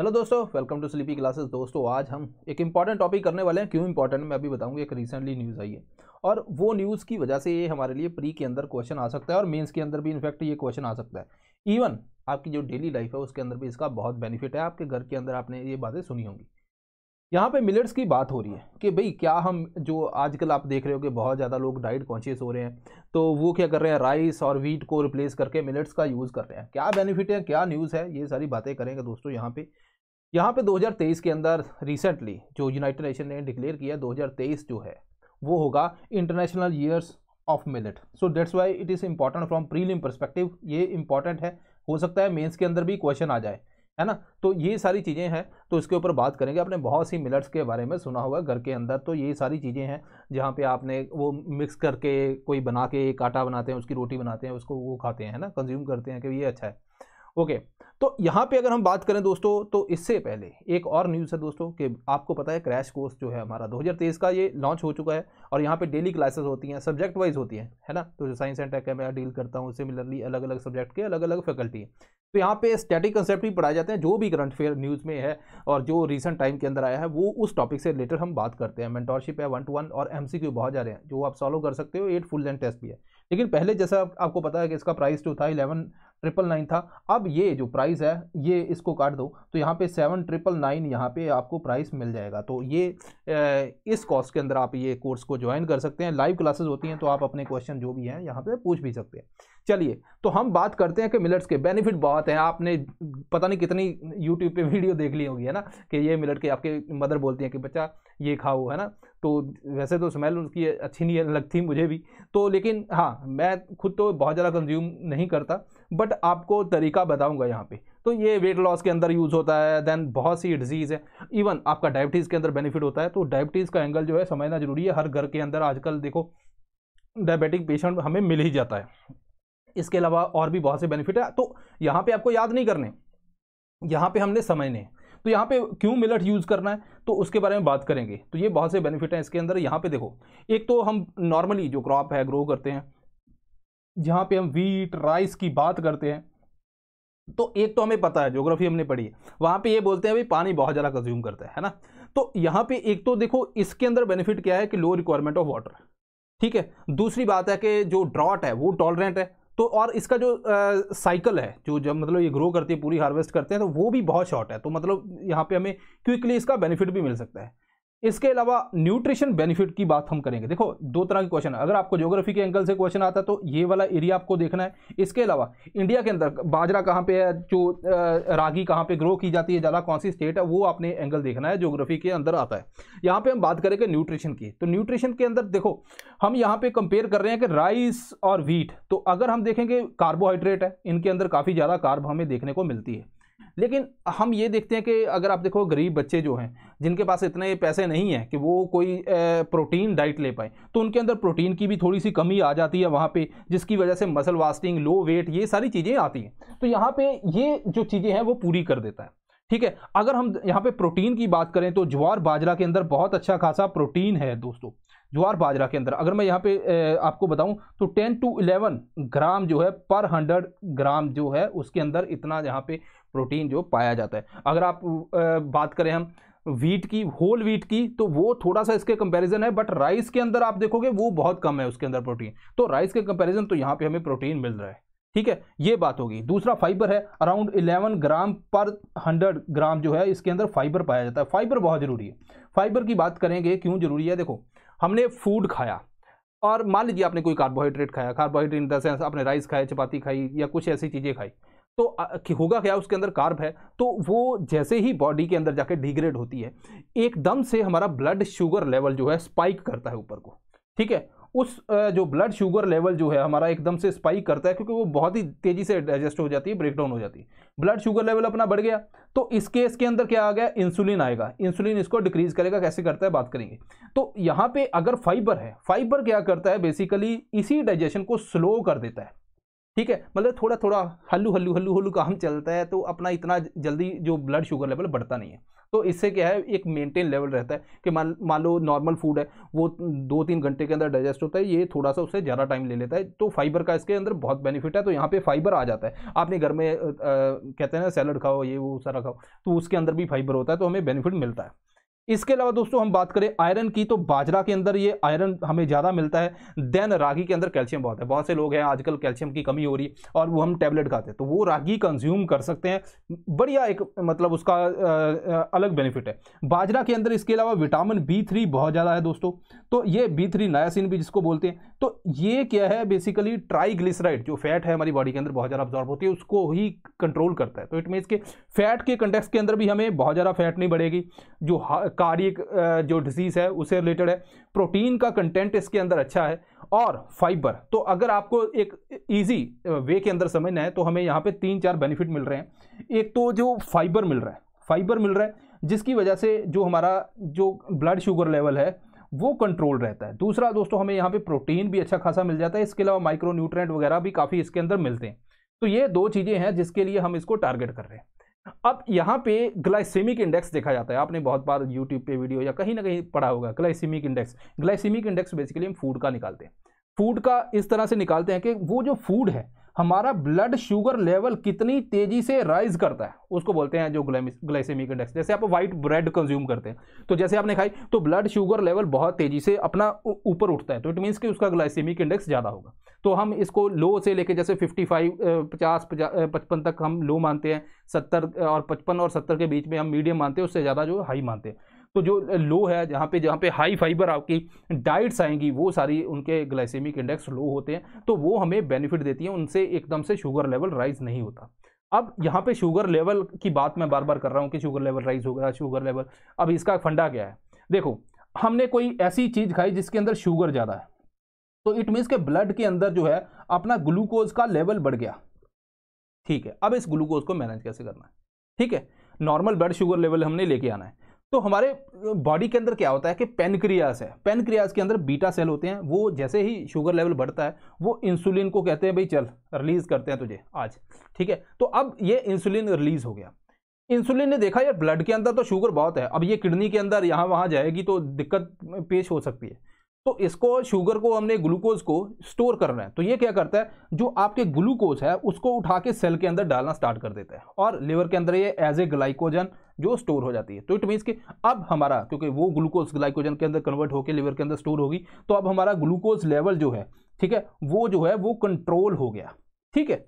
hello दोस्तों welcome to sleepy classes दोस्तों आज हम एक इम्पॉर्टेंट टॉपिक करने वाले हैं क्यों इम्पॉर्टेंट मैं अभी बताऊंगा एक रिसेंटली न्यूज़ आई है और वो न्यूज़ की वजह से ये हमारे लिए प्री के अंदर क्वेश्चन आ सकता है और मेंस के अंदर भी इनफैक्ट ये क्वेश्चन आ सकता है इवन आपकी जो डेली लाइफ है उसके अंदर भी इसका बहुत बेनिफिट है आपके घर के अंदर आपने ये बातें सुनी होंगी यहाँ पे मिलेट्स की बात हो रही है कि भाई क्या हम जो आजकल आप देख रहे हो कि बहुत ज़्यादा लोग डाइट कॉन्शियस हो रहे हैं तो वो क्या कर रहे हैं राइस और वीट को रिप्लेस करके मिलेट्स का यूज़ कर रहे हैं क्या बेनिफिट है क्या न्यूज़ है ये सारी बातें करेंगे दोस्तों यहाँ पे यहाँ पे 2023 के अंदर रिसेंटली जो यूनाइटेड नेशन ने डिक्लेयर किया 2023 जो है वो होगा international years of millet so that's why it is important from prelim perspective ये इंपॉर्टेंट है हो सकता है मेन्स के अंदर भी क्वेश्चन आ जाए है ना तो ये सारी चीज़ें हैं तो इसके ऊपर बात करेंगे आपने बहुत सी मिलट्स के बारे में सुना होगा घर के अंदर तो ये सारी चीज़ें हैं जहाँ पे आपने वो मिक्स करके कोई बना के एक आटा बनाते हैं उसकी रोटी बनाते हैं उसको वो खाते हैं ना कंज्यूम करते हैं कि ये अच्छा है ओके तो यहाँ पे अगर हम बात करें दोस्तों तो इससे पहले एक और न्यूज़ है दोस्तों कि आपको पता है क्रैश कोर्स जो है हमारा 2023 का ये लॉन्च हो चुका है और यहाँ पे डेली क्लासेस होती हैं सब्जेक्ट वाइज होती हैं है ना तो जो साइंस एंड टेक है मैं डील करता हूँ सिमिलरली अलग अलग सब्जेक्ट के अलग अलग फैकल्टी तो यहाँ पे स्टैटिक कंसेप्ट भी पढ़ाए जाते हैं जो भी करंट अफेयर न्यूज़ में है और जो रिसेंट टाइम के अंदर आया है वो उस टॉपिक से रिलेटेड हम बात करते हैं मेंटोरशिप है वन टू वन और एम बहुत जा रहे हैं जो आप सॉल्व कर सकते हो एट फुल एंड टेस्ट भी है लेकिन पहले जैसा आपको पता है कि इसका प्राइस जो था इलेवन ट्रिपल नाइन था अब ये जो प्राइस है ये इसको काट दो तो यहाँ पे सेवन ट्रिपल नाइन यहाँ पे आपको प्राइस मिल जाएगा तो ये इस कॉस्ट के अंदर आप ये कोर्स को ज्वाइन कर सकते हैं लाइव क्लासेस होती हैं तो आप अपने क्वेश्चन जो भी हैं यहाँ पे पूछ भी सकते हैं चलिए तो हम बात करते हैं कि मिलट्स के बेनिफिट बहुत हैं आपने पता नहीं कितनी यूट्यूब पर वीडियो देख ली होगी है ना कि ये मिलट के आपके मदर बोलती हैं कि बच्चा ये खाओ है ना तो वैसे तो स्मेल उसकी अच्छी नहीं लगती मुझे भी तो लेकिन हाँ मैं खुद तो बहुत ज़्यादा कंज्यूम नहीं करता बट आपको तरीका बताऊंगा यहाँ पे तो ये वेट लॉस के अंदर यूज़ होता है देन बहुत सी डिजीज़ है इवन आपका डायबिटीज़ के अंदर बेनिफिट होता है तो डायबिटीज़ का एंगल जो है समझना जरूरी है हर घर के अंदर आजकल देखो डायबिटिक पेशेंट हमें मिल ही जाता है इसके अलावा और भी बहुत से बेनिफिट है तो यहाँ पे आपको याद नहीं करने यहाँ पे हमने समझने तो यहाँ पे क्यों मिलट यूज़ करना है तो उसके बारे में बात करेंगे तो ये बहुत से बेनिफिट हैं इसके अंदर यहाँ पे देखो एक तो हम नॉर्मली जो क्रॉप है ग्रो करते हैं जहाँ पे हम वीट राइस की बात करते हैं तो एक तो हमें पता है ज्योग्राफी हमने पढ़ी है वहाँ पे ये बोलते हैं भाई पानी बहुत ज़्यादा कंज्यूम करता है है ना तो यहाँ पे एक तो देखो इसके अंदर बेनिफिट क्या है कि लो रिक्वायरमेंट ऑफ वाटर ठीक है दूसरी बात है कि जो ड्रॉट है वो टॉलरेंट है तो और इसका जो साइकिल है जो जब मतलब ये ग्रो करती है पूरी हार्वेस्ट करते हैं तो वो भी बहुत शॉर्ट है तो मतलब यहाँ पे हमें क्विकली इसका बेनिफिट भी मिल सकता है इसके अलावा न्यूट्रिशन बेनिफिट की बात हम करेंगे देखो दो तरह के क्वेश्चन अगर आपको ज्योग्राफी के एंगल से क्वेश्चन आता है तो ये वाला एरिया आपको देखना है इसके अलावा इंडिया के अंदर बाजरा कहाँ पे है जो रागी कहाँ पे ग्रो की जाती है ज़्यादा कौन सी स्टेट है वो आपने एंगल देखना है ज्योग्राफी के अंदर आता है यहाँ पर हम बात करेंगे न्यूट्रिशन की तो न्यूट्रिशन के अंदर देखो हम यहाँ पर कंपेयर कर रहे हैं कि राइस और व्हीट तो अगर हम देखेंगे कार्बोहाइड्रेट है इनके अंदर काफ़ी ज़्यादा कार्ब हमें देखने को मिलती है लेकिन हम ये देखते हैं कि अगर आप देखो गरीब बच्चे जो हैं जिनके पास इतने पैसे नहीं हैं कि वो कोई प्रोटीन डाइट ले पाए तो उनके अंदर प्रोटीन की भी थोड़ी सी कमी आ जाती है वहाँ पे जिसकी वजह से मसल वास्टिंग लो वेट ये सारी चीज़ें आती हैं तो यहाँ पे ये जो चीज़ें हैं वो पूरी कर देता है ठीक है अगर हम यहाँ पर प्रोटीन की बात करें तो ज्वार बाजरा के अंदर बहुत अच्छा खासा प्रोटीन है दोस्तों ज्वार बाजरा के अंदर अगर मैं यहाँ पे आपको बताऊँ तो 10 टू 11 ग्राम जो है पर 100 ग्राम जो है उसके अंदर इतना यहाँ पे प्रोटीन जो पाया जाता है अगर आप बात करें हम वीट की होल वीट की तो वो थोड़ा सा इसके कंपैरिजन है बट राइस के अंदर आप देखोगे वो बहुत कम है उसके अंदर प्रोटीन तो राइस के कंपैरिजन तो यहाँ पे हमें प्रोटीन मिल रहा है ठीक है ये बात होगी दूसरा फाइबर है अराउंड 11 ग्राम पर 100 ग्राम जो है इसके अंदर फाइबर पाया जाता है फाइबर बहुत ज़रूरी है फाइबर की बात करेंगे क्यों ज़रूरी है देखो हमने फूड खाया और मान लीजिए आपने कोई कार्बोहाइड्रेट खाया कार्बोहाइड्रेट इन द सेंस आपने राइस खाया चपाती खाई या कुछ ऐसी चीज़ें खाई तो होगा क्या उसके अंदर कार्ब है तो वो जैसे ही बॉडी के अंदर जाके डिग्रेड होती है एकदम से हमारा ब्लड शुगर लेवल जो है स्पाइक करता है ऊपर को ठीक है उस जो ब्लड शुगर लेवल जो है हमारा एकदम से स्पाइक करता है क्योंकि वो बहुत ही तेज़ी से डाइजेस्ट हो जाती है ब्रेकडाउन हो जाती है ब्लड शुगर लेवल अपना बढ़ गया तो इस केस के अंदर क्या आ गया इंसुलिन आएगा इंसुलिन इसको डिक्रीज करेगा कैसे करता है बात करेंगे तो यहाँ पे अगर फाइबर है फाइबर क्या करता है बेसिकली इसी डाइजेशन को स्लो कर देता है ठीक है मतलब थोड़ा थोड़ा हल्लू हल्लू हल्लू हल्लू का हम चलता है तो अपना इतना जल्दी जो ब्लड शुगर लेवल बढ़ता नहीं है तो इससे क्या है एक मेंटेन लेवल रहता है कि मान मान लो नॉर्मल फूड है वो दो तीन घंटे के अंदर डाइजेस्ट होता है ये थोड़ा सा उससे ज़्यादा टाइम ले लेता है तो फाइबर का इसके अंदर बहुत बेनिफिट है तो यहाँ पे फाइबर आ जाता है आपने घर में आ, कहते हैं ना सैलड खाओ ये वो सारा खाओ तो उसके अंदर भी फाइबर होता है तो हमें बेनिफिट मिलता है इसके अलावा दोस्तों हम बात करें आयरन की तो बाजरा के अंदर ये आयरन हमें ज़्यादा मिलता है देन रागी के अंदर कैल्शियम बहुत है बहुत से लोग हैं आजकल कैल्शियम की कमी हो रही है और वो हम टैबलेट खाते हैं तो वो रागी कंज्यूम कर सकते हैं बढ़िया एक मतलब उसका अलग बेनिफिट है बाजरा के अंदर इसके अलावा विटामिन बी थ्री बहुत ज़्यादा है दोस्तों तो ये बी थ्री नायासिन भी जिसको बोलते हैं तो ये क्या है बेसिकली ट्राईग्लिसराइड जो फैट है हमारी बॉडी के अंदर बहुत ज़्यादा अब्जॉर्ब होती है उसको ही कंट्रोल करता है तो इट मीन्स के फैट के कंटेक्स के अंदर भी हमें बहुत ज़्यादा फैट नहीं बढ़ेगी जो कार्य जो डिजीज़ है उससे रिलेटेड है प्रोटीन का कंटेंट इसके अंदर अच्छा है और फाइबर तो अगर आपको एक इजी वे के अंदर समझना है तो हमें यहाँ पे तीन चार बेनिफिट मिल रहे हैं एक तो जो फाइबर मिल रहा है फाइबर मिल रहा है जिसकी वजह से जो हमारा जो ब्लड शुगर लेवल है वो कंट्रोल रहता है दूसरा दोस्तों हमें यहाँ पे प्रोटीन भी अच्छा खासा मिल जाता है इसके अलावा माइक्रो न्यूट्रेंट वगैरह भी काफ़ी इसके अंदर मिलते हैं तो ये दो चीज़ें हैं जिसके लिए हम इसको टारगेट कर रहे हैं अब यहाँ पे ग्लाइसेमिक इंडेक्स देखा जाता है आपने बहुत बार यूट्यूब पे वीडियो या कहीं ना कहीं पढ़ा होगा glycemic index glycemic index basically हम फूड का निकालते हैं फूड का इस तरह से निकालते हैं कि वो जो फूड है हमारा ब्लड शुगर लेवल कितनी तेजी से राइज करता है उसको बोलते हैं जो ग्लाइसेमिक इंडेक्स जैसे आप व्हाइट ब्रेड कंज्यूम करते हैं तो जैसे आपने खाई तो ब्लड शुगर लेवल बहुत तेजी से अपना ऊपर उठता है तो इट मीन्स कि उसका ग्लाइसेमिक इंडेक्स ज़्यादा होगा तो हम इसको लो से लेके जैसे 55 50 पचपन तक हम लो मानते हैं 70 और 55 और 70 के बीच में हम मीडियम मानते हैं उससे ज़्यादा जो हाई मानते हैं तो जो लो है जहाँ पे जहाँ पे हाई फाइबर आपकी डाइट्स आएंगी वो सारी उनके ग्लाइसेमिक इंडेक्स लो होते हैं तो वो हमें बेनिफिट देती हैं उनसे एकदम से शुगर लेवल राइज नहीं होता अब यहाँ पे शुगर लेवल की बात मैं बार बार कर रहा हूँ कि शुगर लेवल राइज हो गया शुगर लेवल अब इसका फंडा क्या है देखो हमने कोई ऐसी चीज़ खाई जिसके अंदर शुगर ज़्यादा है तो इट मीन्स के ब्लड के अंदर जो है अपना ग्लूकोज का लेवल बढ़ गया ठीक है अब इस ग्लूकोज को मैनेज कैसे करना है ठीक है नॉर्मल ब्लड शुगर लेवल हमने लेके आना है तो हमारे बॉडी के अंदर क्या होता है कि पेनक्रियास है पेनक्रियास के अंदर बीटा सेल होते हैं वो जैसे ही शुगर लेवल बढ़ता है वो इंसुलिन को कहते हैं भाई चल रिलीज़ करते हैं तुझे आज ठीक है तो अब ये इंसुलिन रिलीज़ हो गया इंसुलिन ने देखा यार ब्लड के अंदर तो शुगर बहुत है अब ये किडनी के अंदर यहाँ वहाँ जाएगी तो दिक्कत पेश हो सकती है तो इसको शुगर को हमने ग्लूकोज को स्टोर करना है तो ये क्या करता है जो आपके ग्लूकोज है उसको उठा के सेल के अंदर डालना स्टार्ट कर देता है और लिवर के अंदर ये एज ए ग्लाइकोजन जो स्टोर हो जाती है तो इट मीन्स कि अब हमारा क्योंकि वो ग्लूकोज ग्लाइकोजन के अंदर कन्वर्ट होकर लिवर के अंदर स्टोर होगी तो अब हमारा ग्लूकोज लेवल जो है ठीक है वो जो है वो कंट्रोल हो गया ठीक है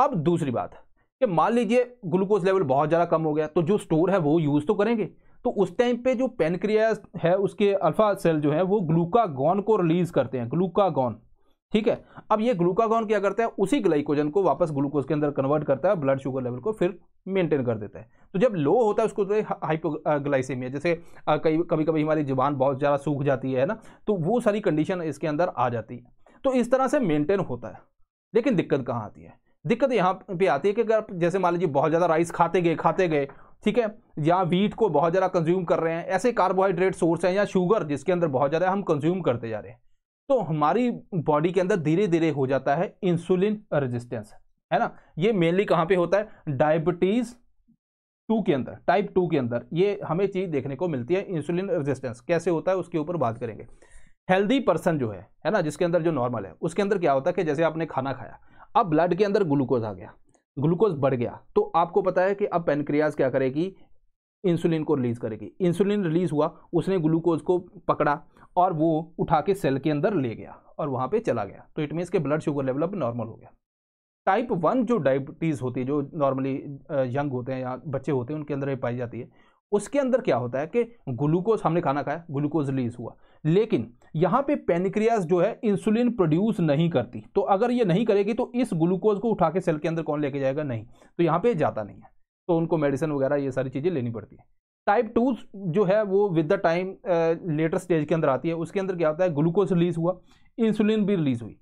अब दूसरी बात कि मान लीजिए ग्लूकोज लेवल बहुत ज़्यादा कम हो गया तो जो स्टोर है वो यूज़ तो करेंगे तो उस टाइम पे जो पेनक्रियास है उसके अल्फा सेल जो है वो ग्लूकागॉन को रिलीज करते हैं ग्लूकागॉन ठीक है अब ये ग्लूकागॉन क्या करता है उसी ग्लाइकोजन को वापस ग्लूकोज के अंदर कन्वर्ट करता है ब्लड शुगर लेवल को फिर मेंटेन कर देता है तो जब लो होता है उसको तो हाइपोग्लाइसेमिया जैसे कई कभी कभी हमारी जुबान बहुत ज़्यादा सूख जाती है ना तो वो सारी कंडीशन इसके अंदर आ जाती है तो इस तरह से मेंटेन होता है लेकिन दिक्कत कहाँ आती है दिक्कत यहाँ पे आती है कि अगर जैसे मान लीजिए बहुत ज़्यादा राइस खाते गए खाते गए ठीक है या वीट को बहुत ज़्यादा कंज्यूम कर रहे हैं ऐसे कार्बोहाइड्रेट सोर्स हैं या शुगर जिसके अंदर बहुत ज़्यादा हम कंज्यूम करते जा रहे हैं तो हमारी बॉडी के अंदर धीरे धीरे हो जाता है इंसुलिन रेजिस्टेंस है ना ये मेनली कहाँ पे होता है डायबिटीज़ टू के अंदर टाइप टू के अंदर ये हमें चीज़ देखने को मिलती है इंसुलिन रेजिस्टेंस कैसे होता है उसके ऊपर बात करेंगे हेल्दी पर्सन जो है है ना जिसके अंदर जो नॉर्मल है उसके अंदर क्या होता है कि जैसे आपने खाना खाया अब ब्लड के अंदर ग्लूकोज आ गया ग्लूकोज बढ़ गया तो आपको पता है कि अब पेनक्रियाज क्या करेगी इंसुलिन को रिलीज़ करेगी इंसुलिन रिलीज़ हुआ उसने ग्लूकोज को पकड़ा और वो उठा के सेल के अंदर ले गया और वहाँ पे चला गया तो इट मीन्स के ब्लड शुगर लेवल अब नॉर्मल हो गया टाइप वन जो डायबिटीज़ होती है जो नॉर्मली यंग होते हैं या बच्चे होते हैं उनके अंदर ये पाई जाती है उसके अंदर क्या होता है कि ग्लूकोज हमने खाना खाया ग्लूकोज रिलीज़ हुआ लेकिन यहाँ पे पेनिक्रियाज जो है इंसुलिन प्रोड्यूस नहीं करती तो अगर ये नहीं करेगी तो इस ग्लूकोज को उठा के सेल के अंदर कौन लेके जाएगा नहीं तो यहाँ पे जाता नहीं है तो उनको मेडिसिन वगैरह ये सारी चीज़ें लेनी पड़ती है टाइप टू जो है वो with the time later stage के अंदर आती है उसके अंदर क्या होता है ग्लूकोज रिलीज हुआ इंसुलिन भी रिलीज हुई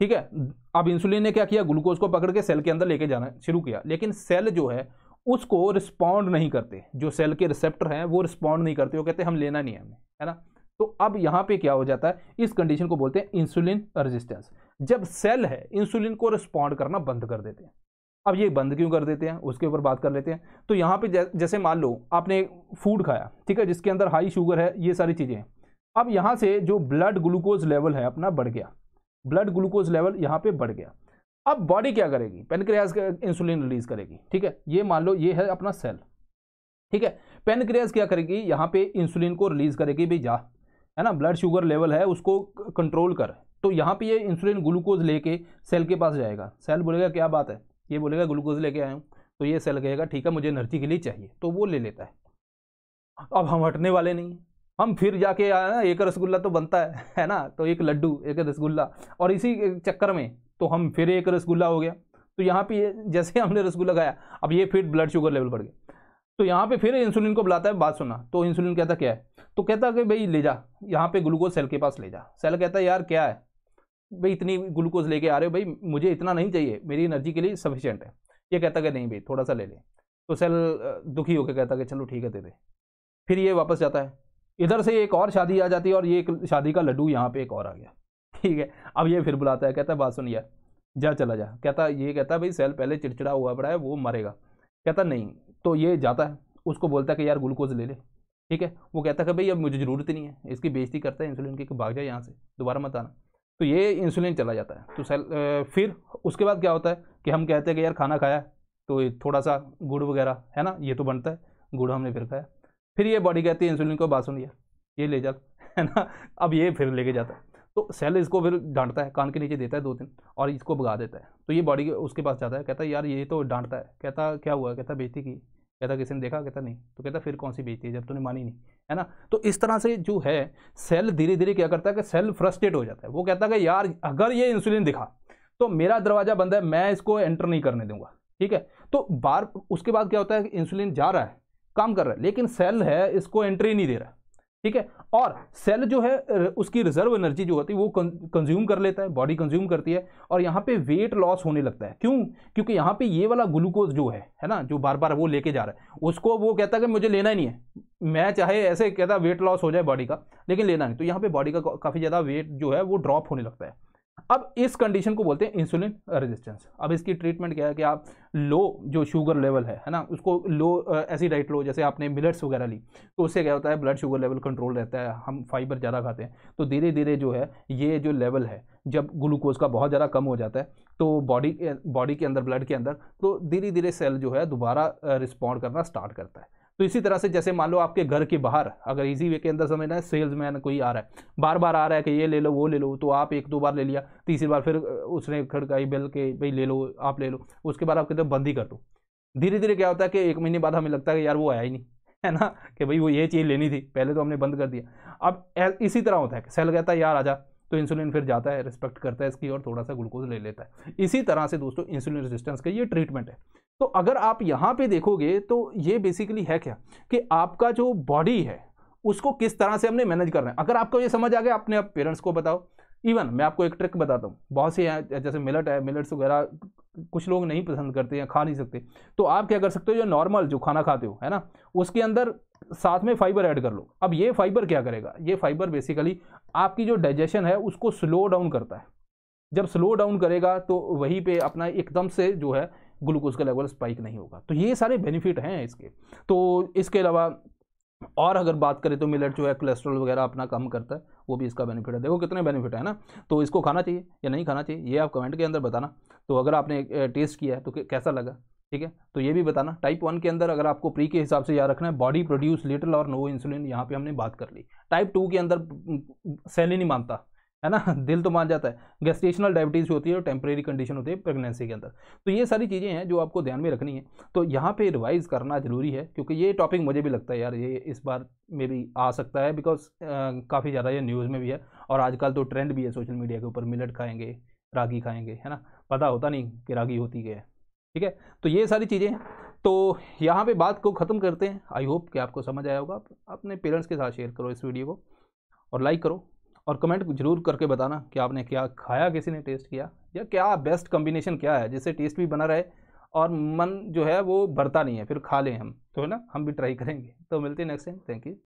ठीक है अब इंसुलिन ने क्या किया ग्लूकोज को पकड़ के सेल के अंदर लेके जाना शुरू किया लेकिन सेल जो है उसको रिस्पॉन्ड नहीं करते जो सेल के रिसेप्टर हैं वो रिस्पॉन्ड नहीं करते वो कहते हम लेना नहीं है हमें है ना तो अब यहां पे क्या हो जाता है इस कंडीशन को बोलते हैं इंसुलिन रेजिस्टेंस जब सेल है इंसुलिन को रिस्पॉन्ड करना बंद कर देते हैं अब ये बंद क्यों कर देते हैं उसके ऊपर बात कर लेते हैं तो यहां पे जैसे मान लो आपने फूड खाया ठीक है जिसके अंदर हाई शुगर है ये सारी चीज़ें हैं अब यहाँ से जो ब्लड ग्लूकोज लेवल है अपना बढ़ गया ब्लड ग्लूकोज लेवल यहाँ पर बढ़ गया अब बॉडी क्या करेगी पेनक्रियाज इंसुलिन रिलीज करेगी ठीक है ये मान लो ये है अपना सेल ठीक है पेनक्रियाज क्या करेगी यहां पे इंसुलिन को रिलीज करेगी भाई जा है ना ब्लड शुगर लेवल है उसको कंट्रोल कर तो यहाँ पे ये इंसुलिन ग्लूकोज लेके सेल के पास जाएगा सेल बोलेगा क्या बात है ये बोलेगा ग्लूकोज लेके आया हूँ तो ये सेल कहेगा ठीक है मुझे एनर्जी के लिए चाहिए तो वो ले लेता है अब हम हटने वाले नहीं हम फिर जाके ना एक रसगुल्ला तो बनता है है ना तो एक लड्डू एक रसगुल्ला और इसी चक्कर में तो हम फिर एक रसगुल्ला हो गया तो यहाँ पे जैसे हमने रसगुल्ला खाया अब ये फिर ब्लड शुगर लेवल बढ़ गया तो यहाँ पे फिर इंसुलिन को बुलाता है बात सुना तो इंसुलिन कहता क्या है तो कहता है कि भाई ले जा यहाँ पे ग्लूकोज सेल के पास ले जा सेल कहता है यार क्या है भाई इतनी ग्लूकोज लेके आ रहे हो भाई मुझे इतना नहीं चाहिए मेरी एनर्जी के लिए सफिशियंट है ये कहता कि नहीं भाई थोड़ा सा ले ले तो सेल दुखी होकर कहता कि चलो ठीक है दे दे फिर ये वापस जाता है इधर से एक और शादी आ जाती है और ये एक शादी का लड्डू यहाँ पे एक और आ गया ठीक है अब ये फिर बुलाता है कहता है बात सुन यार जा चला जा कहता ये कहता है भाई सेल पहले चिड़चिड़ा हुआ पड़ा है वो मरेगा कहता नहीं तो ये जाता है उसको बोलता है कि यार ग्लूकोज ले ले ठीक है वो कहता है कि भाई अब मुझे ज़रूरत ही नहीं है इसकी बेइज्जती करता है इंसुलिन की भाग जाए यहाँ से दोबारा मत आना तो ये इंसुलिन चला जाता है तो सेल फिर उसके बाद क्या होता है कि हम कहते हैं कि यार खाना खाया तो थोड़ा सा गुड़ वगैरह है ना ये तो बनता है गुड़ हमने फिर खाया फिर ये बॉडी कहती है इंसुलिन को बासुन लिया ये ले जा है ना अब ये फिर लेके जाता है तो सेल इसको फिर डांटता है कान के नीचे देता है दो तीन और इसको भगा देता है तो ये बॉडी उसके पास जाता है कहता है यार ये तो डांटता है कहता क्या हुआ कहता बेजती की कहता किसी ने देखा कहता नहीं तो कहता फिर कौन सी बेचती है जब तूने मानी नहीं है ना तो इस तरह से जो है सेल धीरे धीरे क्या करता है कि सेल फ्रस्ट्रेट हो जाता है वो कहता है कि यार अगर ये इंसुलिन दिखा तो मेरा दरवाज़ा बंद है मैं इसको एंटर नहीं करने दूंगा ठीक है तो बार उसके बाद क्या होता है कि इंसुलिन जा रहा है काम कर रहा है लेकिन सेल है इसको एंट्री नहीं दे रहा ठीक है और सेल जो है उसकी रिजर्व एनर्जी जो होती है वो कंज्यूम कर लेता है बॉडी कंज्यूम करती है और यहाँ पे वेट लॉस होने लगता है क्यों क्योंकि यहाँ पे ये वाला ग्लूकोज जो है है ना जो बार बार वो लेके जा रहा है उसको वो कहता है कि मुझे लेना ही नहीं है मैं चाहे ऐसे कहता वेट लॉस हो जाए बॉडी का लेकिन लेना नहीं तो यहाँ पर बॉडी का काफ़ी ज़्यादा वेट जो है वो ड्रॉप होने लगता है अब इस कंडीशन को बोलते हैं इंसुलिन रेजिस्टेंस अब इसकी ट्रीटमेंट क्या है कि आप लो जो शुगर लेवल है है ना उसको लो ऐसी डाइट लो जैसे आपने मिलट्स वगैरह ली तो उससे क्या होता है ब्लड शुगर लेवल कंट्रोल रहता है हम फाइबर ज़्यादा खाते हैं तो धीरे धीरे जो है ये जो लेवल है जब ग्लूकोज का बहुत ज़्यादा कम हो जाता है तो बॉडी बॉडी के अंदर ब्लड के अंदर तो धीरे धीरे सेल जो है दोबारा रिस्पॉन्ड करना स्टार्ट करता है तो इसी तरह से जैसे मान लो आपके घर के बाहर अगर इजी वे के अंदर समझना है सेल्समैन कोई आ रहा है बार बार आ रहा है कि ये ले लो वो ले लो तो आप एक दो बार ले लिया तीसरी बार फिर उसने खड़काई बेल के भाई ले लो आप ले लो उसके बाद आप कहते हो बंद ही कर दो धीरे धीरे क्या होता है कि एक महीने बाद हमें लगता है कि यार वो आया ही नहीं है ना कि भाई वो ये चीज़ लेनी थी पहले तो हमने बंद कर दिया अब इसी तरह होता है सेल कहता है यार आजा तो इंसुलिन फिर जाता है रिस्पेक्ट करता है इसकी और थोड़ा सा ग्लूकोज ले लेता है इसी तरह से दोस्तों इंसुलिन रेजिस्टेंस का ये ट्रीटमेंट है तो अगर आप यहाँ पे देखोगे तो ये बेसिकली है क्या कि आपका जो बॉडी है उसको किस तरह से हमने मैनेज करना है अगर आपको ये समझ आ गया अपने आप पेरेंट्स को बताओ इवन मैं आपको एक ट्रिक बताता हूँ बहुत से जैसे मिलट है मिलट्स वगैरह कुछ लोग नहीं पसंद करते या खा नहीं सकते तो आप क्या कर सकते हो जो नॉर्मल जो खाना खाते हो है ना उसके अंदर साथ में फाइबर ऐड कर लो अब ये फाइबर क्या करेगा ये फाइबर बेसिकली आपकी जो डाइजेशन है उसको स्लो डाउन करता है जब स्लो डाउन करेगा तो वहीं पे अपना एकदम से जो है ग्लूकोज का लेवल स्पाइक नहीं होगा तो ये सारे बेनिफिट हैं इसके तो इसके अलावा और अगर बात करें तो मिलट जो है कोलेस्ट्रॉल वगैरह अपना कम करता है वो भी इसका बेनिफिट है देखो कितने बेनिफिट है ना तो इसको खाना चाहिए या नहीं खाना चाहिए ये आप कमेंट के अंदर बताना तो अगर आपने टेस्ट किया है तो कैसा लगा ठीक है तो ये भी बताना टाइप वन के अंदर अगर आपको प्री के हिसाब से याद रखना है बॉडी प्रोड्यूस लिटल और नो इंसुलिन यहाँ पर हमने बात कर ली टाइप टू के अंदर सेल ही नहीं मानता है ना दिल तो मान जाता है गेस्टेशनल डायबिटीज़ होती है और टेम्प्रेरी कंडीशन होती है प्रेगनेंसी के अंदर तो ये सारी चीज़ें हैं जो आपको ध्यान में रखनी है तो यहाँ पे रिवाइज़ करना ज़रूरी है क्योंकि ये टॉपिक मुझे भी लगता है यार ये इस बार में भी आ सकता है बिकॉज काफ़ी ज़्यादा ये न्यूज़ में भी है और आजकल तो ट्रेंड भी है सोशल मीडिया के ऊपर मिलट खाएंगे रागी खाएंगे है ना पता होता नहीं कि रागी होती क्या है ठीक है तो ये सारी चीज़ें हैं तो यहाँ पे बात को ख़त्म करते हैं आई होप कि आपको समझ आया होगा अपने पेरेंट्स के साथ शेयर करो इस वीडियो को और लाइक करो और कमेंट जरूर करके बताना कि आपने क्या खाया किसी ने टेस्ट किया या क्या बेस्ट कम्बिनेशन क्या है जिससे टेस्ट भी बना रहे और मन जो है वो भरता नहीं है फिर खा लें हम तो है ना हम भी ट्राई करेंगे तो मिलते हैं नेक्स्ट टाइम थैंक यू